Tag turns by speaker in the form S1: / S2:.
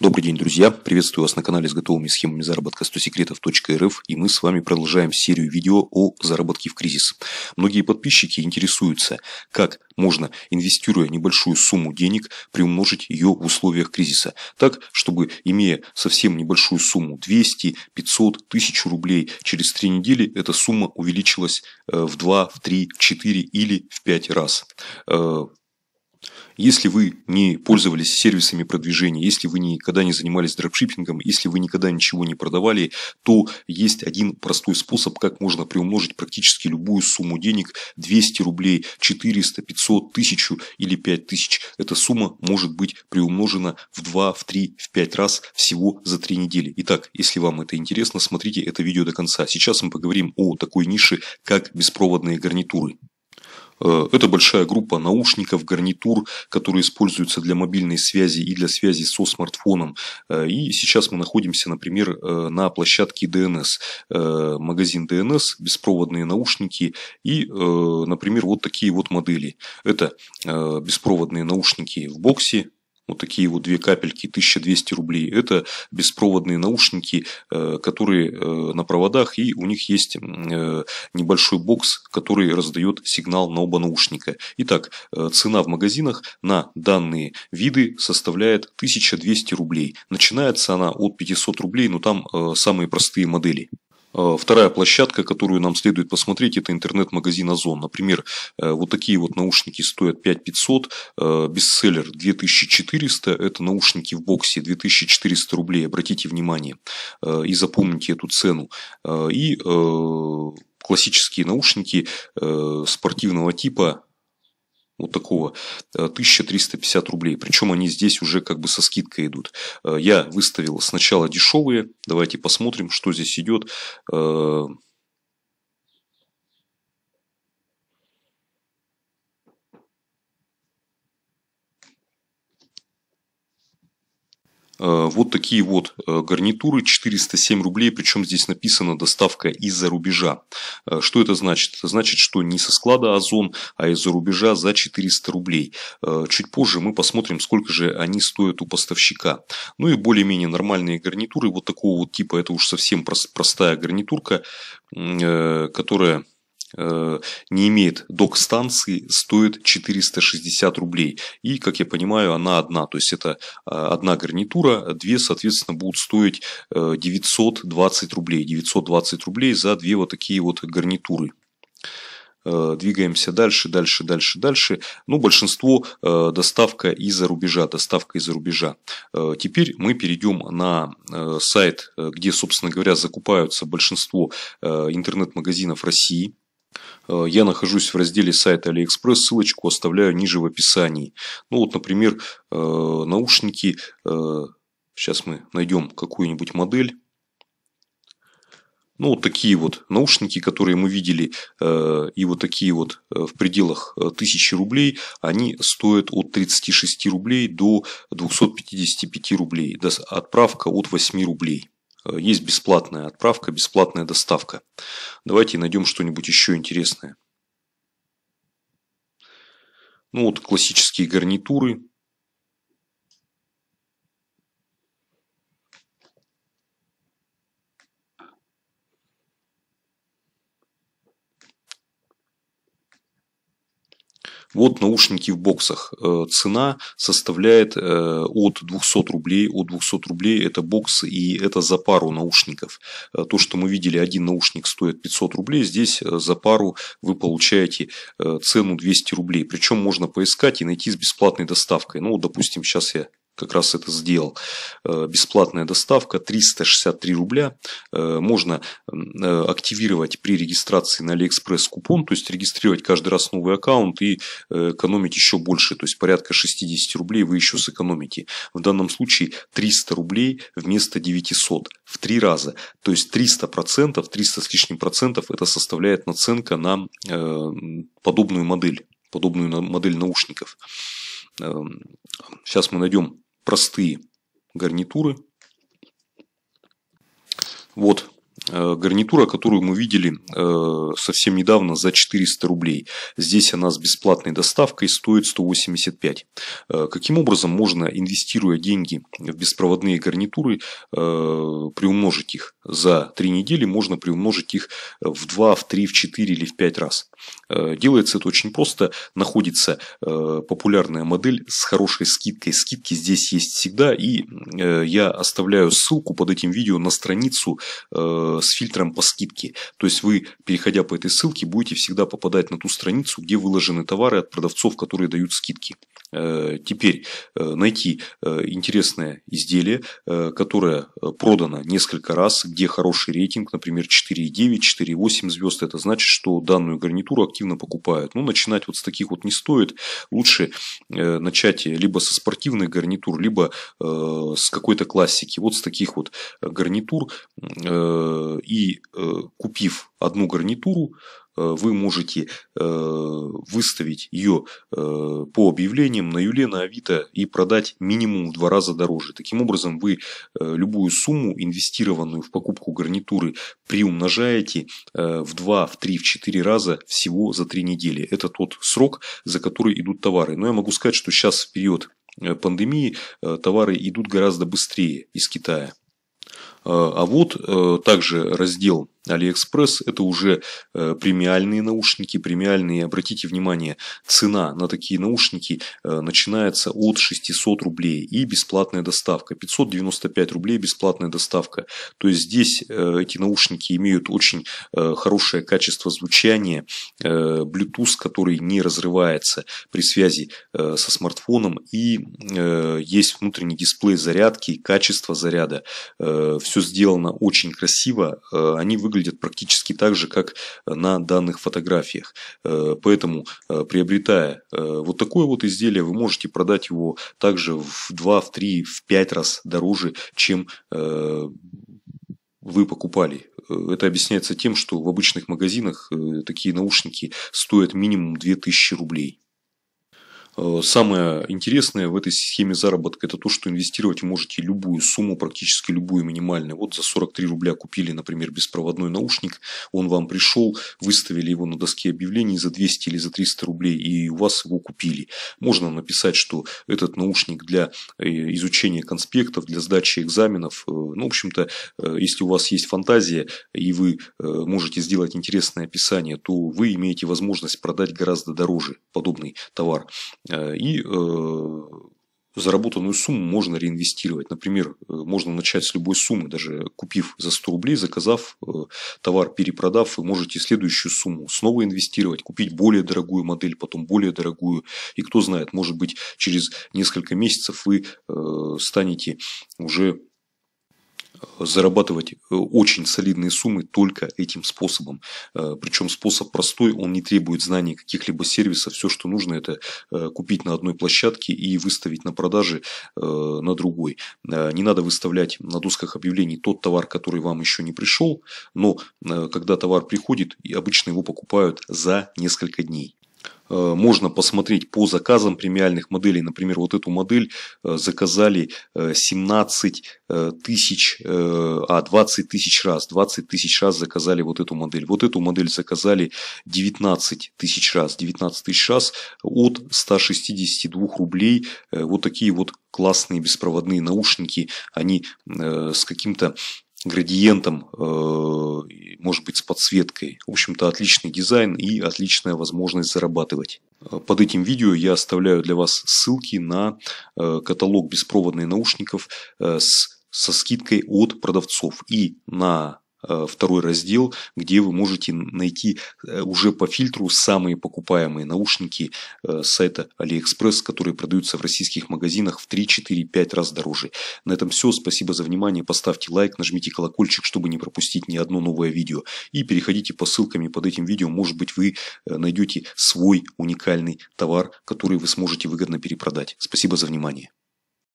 S1: Добрый день, друзья! Приветствую вас на канале с готовыми схемами заработка 100 секретов.рф и мы с вами продолжаем серию видео о заработке в кризис. Многие подписчики интересуются, как можно, инвестируя небольшую сумму денег, приумножить ее в условиях кризиса. Так, чтобы, имея совсем небольшую сумму 200, 500, 1000 рублей, через 3 недели эта сумма увеличилась э, в 2, в 3, в 4 или в 5 раз. Э, если вы не пользовались сервисами продвижения, если вы никогда не занимались дропшиппингом, если вы никогда ничего не продавали, то есть один простой способ, как можно приумножить практически любую сумму денег 200 рублей, 400, 500, 1000 или 5000. Эта сумма может быть приумножена в 2, в 3, в 5 раз всего за 3 недели. Итак, если вам это интересно, смотрите это видео до конца. Сейчас мы поговорим о такой нише, как беспроводные гарнитуры. Э, это большая группа наушников, гарнитур, которые используются для мобильной связи и для связи со смартфоном. Э, и сейчас мы находимся, например, э, на площадке DNS. Магазин DNS, беспроводные наушники и, например, вот такие вот модели. Это беспроводные наушники в боксе, вот такие вот две капельки, 1200 рублей. Это беспроводные наушники, э, которые э, на проводах, и у них есть э, небольшой бокс, который раздает сигнал на оба наушника. Итак, цена в магазинах на данные виды составляет 1200 рублей. Начинается она от 500 рублей, но там самые простые модели. Э, вторая площадка, которую нам следует посмотреть, это интернет-магазин Озон. Например, э, вот такие вот наушники стоят 5500, э, бестселлер 2400, это наушники в боксе 2400 рублей, обратите внимание и запомните эту цену. И классические наушники спортивного типа вот такого 1350 э, рублей. Причем они здесь уже как бы со скидкой идут. Э, я выставил сначала дешевые. Давайте посмотрим, что здесь идет. Э, Э, вот такие вот э, гарнитуры, 407 рублей, причем здесь написано доставка из-за рубежа. Э, что это значит? Это значит, что не со склада Озон, а из-за рубежа за 400 рублей. Чуть позже мы посмотрим, сколько же они стоят у поставщика. Ну и более-менее нормальные гарнитуры вот такого вот типа, это уж совсем простая гарнитурка, которая Э, не имеет док-станции, стоит 460 рублей. И, как я понимаю, она одна. То есть, это э, одна гарнитура, две, соответственно, будут стоить 920 э, рублей. 920 рублей за две вот такие вот гарнитуры. Двигаемся дальше, дальше, дальше, дальше. Ну, большинство доставка из-за рубежа, доставка из-за рубежа. Теперь мы перейдем на сайт, где, собственно говоря, закупаются большинство интернет-магазинов России. Э, я нахожусь в разделе сайта AliExpress, ссылочку оставляю ниже в описании. Ну вот, например, э, наушники. Э, сейчас мы найдем какую-нибудь модель. Ну, вот такие вот наушники, которые мы видели, и вот такие вот в пределах 1000 рублей, они стоят от 36 рублей до 255 рублей. Отправка от 8 рублей. Э, есть бесплатная отправка, бесплатная доставка. Давайте найдем что-нибудь еще интересное. Ну вот классические гарнитуры, Вот наушники в боксах. Э, цена составляет э, от 200 рублей. От 200 рублей это бокс и это за пару наушников. Э, то, что мы видели, один наушник стоит 500 рублей. Здесь за пару вы получаете цену 200 рублей. Причем можно поискать и найти с бесплатной доставкой. Ну, допустим, сейчас я как раз это сделал. Э, бесплатная доставка 363 рубля. Э, можно э, активировать при регистрации на Алиэкспресс купон, то есть регистрировать каждый раз новый аккаунт и экономить еще больше, то есть порядка 60 рублей вы еще сэкономите. В данном случае 300 рублей вместо 900 в три раза. То есть 300 процентов, 300 с лишним процентов это составляет наценка на подобную модель, подобную модель наушников. Сейчас эм, мы найдем простые гарнитуры. Вот Э, гарнитура, которую мы видели э, совсем недавно за 400 рублей. Здесь она с бесплатной доставкой стоит 185. Э, каким образом можно, инвестируя деньги в беспроводные гарнитуры, приумножить их? За 3 недели можно приумножить их в 2, в 3, в 4 или в 5 раз. Делается это очень просто. Находится популярная модель с хорошей скидкой. Скидки здесь есть всегда. И я оставляю ссылку под этим видео на страницу Э, с фильтром по скидке. То есть вы, переходя по этой ссылке, будете всегда попадать на ту страницу, где выложены товары от продавцов, которые дают скидки. Э, теперь э, найти интересное изделие, которое продано несколько раз, где хороший рейтинг, например, 4,9, 4,8 звезд. Это значит, что данную гарнитуру активно покупают. Но ну, начинать вот с таких вот не стоит. Лучше начать либо со спортивных гарнитур, либо с какой-то классики. Вот с таких вот гарнитур и э, купив одну гарнитуру, э, вы можете э, выставить ее по объявлениям на Юле, на Авито и продать минимум в два раза дороже. Таким образом, вы любую сумму, инвестированную в покупку гарнитуры, приумножаете в два, в три, в четыре раза всего за три недели. Это тот срок, за который идут товары. Но я могу сказать, что сейчас в период пандемии товары идут гораздо быстрее из Китая. Э, а вот э, также раздел Алиэкспресс – это уже э, премиальные наушники, премиальные, обратите внимание, цена на такие наушники э, начинается от 600 рублей и бесплатная доставка, 595 рублей бесплатная доставка. То есть здесь э, эти наушники имеют очень хорошее качество звучания, Bluetooth, который не разрывается при связи со смартфоном и есть внутренний дисплей зарядки, качество заряда. Все сделано очень красиво, они выглядят выглядят практически так же, как э, на данных фотографиях. Э, поэтому, э, приобретая вот такое вот изделие, вы можете продать его также в 2, в 3, в 5 раз дороже, чем вы покупали. Это объясняется тем, что в обычных магазинах такие наушники стоят минимум 2000 рублей. Э, самое интересное в этой схеме заработка это то, что инвестировать можете любую сумму, практически любую минимальную. Вот за 43 рубля купили, например, беспроводной наушник, он вам пришел, выставили его на доске объявлений за 200 или за 300 рублей и у вас его купили. Можно написать, что этот наушник для э, изучения конспектов, для сдачи экзаменов. Э, ну, в общем-то, если у вас есть фантазия и вы можете сделать интересное описание, то вы имеете возможность продать гораздо дороже подобный товар. Э, и э, заработанную сумму можно реинвестировать. Например, э, можно начать с любой суммы, даже купив за 100 рублей, заказав товар, перепродав, вы можете следующую сумму снова инвестировать, купить более дорогую модель, потом более дорогую. И кто знает, может быть, через несколько месяцев вы станете уже зарабатывать э, очень солидные суммы только этим способом. Э, Причем способ простой, он не требует знаний каких-либо сервисов. Все, что нужно, это э, купить на одной площадке и выставить на продаже на другой. Не надо выставлять на досках объявлений тот товар, который вам еще не пришел, но когда товар приходит, обычно его покупают за несколько дней. Э, можно посмотреть по заказам премиальных моделей. Например, вот эту модель э, заказали 17 э, тысяч, а 20 тысяч раз. 20 тысяч раз заказали вот эту модель. Вот эту модель заказали 19 тысяч раз. 19 тысяч раз от 162 рублей. Вот такие вот классные беспроводные наушники. Они с каким-то градиентом, э, может быть, с подсветкой. В общем-то, отличный дизайн и отличная возможность зарабатывать. Э, под этим видео я оставляю для вас ссылки на э, каталог беспроводных наушников с со скидкой от продавцов и на Э, второй раздел, где вы можете найти э, уже по фильтру самые покупаемые наушники с э, сайта AliExpress, которые продаются в российских магазинах в 3, 4, 5 раз дороже. На этом все. Спасибо за внимание. Поставьте лайк, нажмите колокольчик, чтобы не пропустить ни одно новое видео. И переходите по ссылкам под этим видео. Может быть, вы найдете свой уникальный товар, который вы сможете выгодно перепродать. Спасибо за внимание.